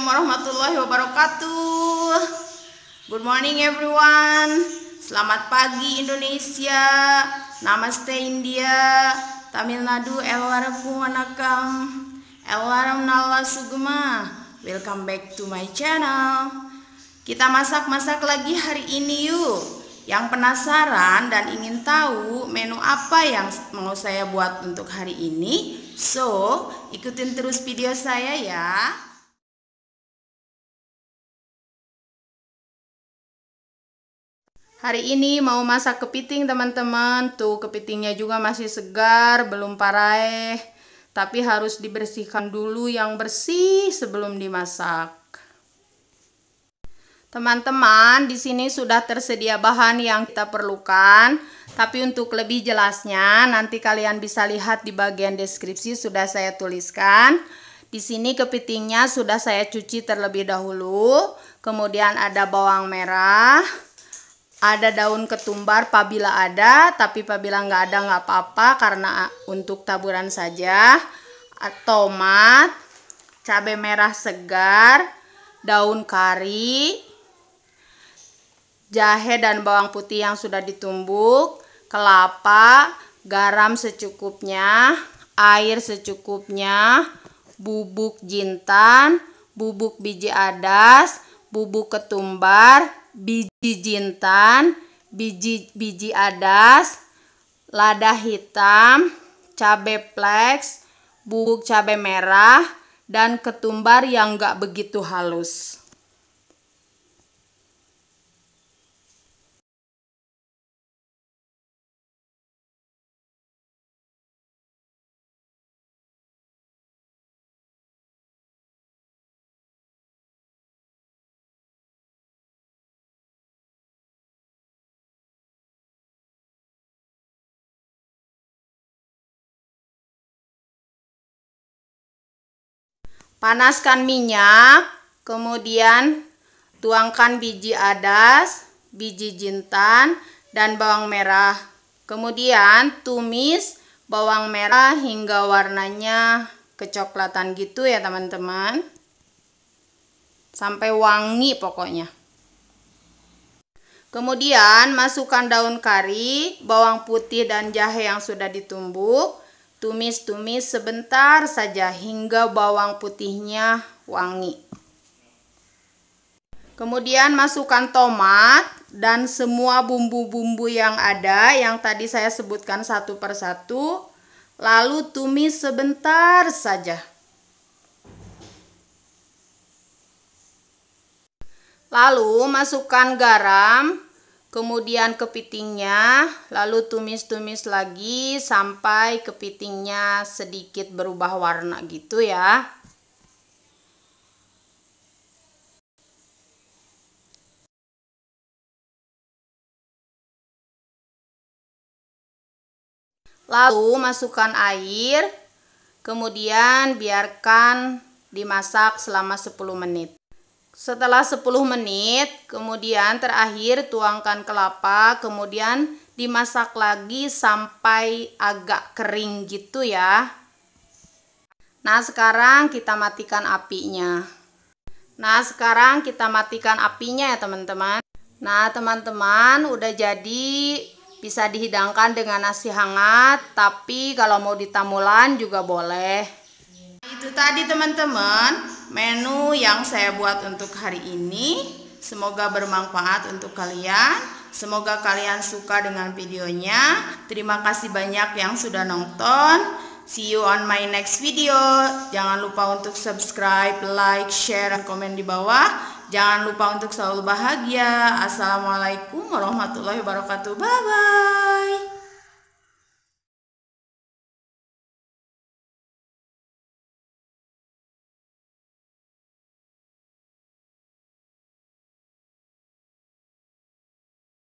Assalamualaikum warahmatullahi wabarakatuh Good morning everyone Selamat pagi Indonesia Namaste India Tamil Nadu Elwaraku Wanakam Elwaram Nala Sugma Welcome back to my channel Kita masak-masak lagi hari ini yuk Yang penasaran dan ingin tahu menu apa yang mau saya buat untuk hari ini So, ikutin terus video saya ya. Hari ini mau masak kepiting teman-teman Tuh kepitingnya juga masih segar Belum parai Tapi harus dibersihkan dulu yang bersih sebelum dimasak Teman-teman, di sini sudah tersedia bahan yang kita perlukan. Tapi untuk lebih jelasnya, nanti kalian bisa lihat di bagian deskripsi sudah saya tuliskan. Di sini kepitingnya sudah saya cuci terlebih dahulu. Kemudian ada bawang merah, ada daun ketumbar apabila ada tapi apabila nggak ada nggak apa-apa karena untuk taburan saja ah, tomat cabai merah segar daun kari jahe dan bawang putih yang sudah ditumbuk kelapa garam secukupnya air secukupnya bubuk jintan bubuk biji adas bubuk ketumbar biji jintan, biji biji adas, lada hitam, cabai flex, bubuk cabai merah, dan ketumbar yang gak begitu halus. Panaskan minyak, kemudian tuangkan biji adas, biji jintan, dan bawang merah. Kemudian tumis bawang merah hingga warnanya kecoklatan gitu ya teman-teman. Sampai wangi pokoknya. Kemudian masukkan daun kari, bawang putih dan jahe yang sudah ditumbuk Tumis-tumis sebentar saja hingga bawang putihnya wangi. Kemudian masukkan tomat dan semua bumbu-bumbu yang ada yang tadi saya sebutkan satu per satu. Lalu tumis sebentar saja. Lalu masukkan garam, Kemudian kepitingnya, lalu tumis-tumis lagi sampai kepitingnya sedikit berubah warna gitu ya. Lalu masukkan air, kemudian biarkan dimasak selama 10 menit. Setelah 10 menit, kemudian terakhir tuangkan kelapa, kemudian dimasak lagi sampai agak kering gitu ya. Nah, sekarang kita matikan apinya. Nah, sekarang kita matikan apinya ya, teman-teman. Nah, teman-teman, udah jadi bisa dihidangkan dengan nasi hangat, tapi kalau mau ditamulan juga boleh. Itu tadi teman-teman menu yang saya buat untuk hari ini. Semoga bermanfaat untuk kalian. Semoga kalian suka dengan videonya. Terima kasih banyak yang sudah nonton. See you on my next video. Jangan lupa untuk subscribe, like, share, dan komen di bawah. Jangan lupa untuk selalu bahagia. Assalamualaikum warahmatullahi wabarakatuh. Bye-bye.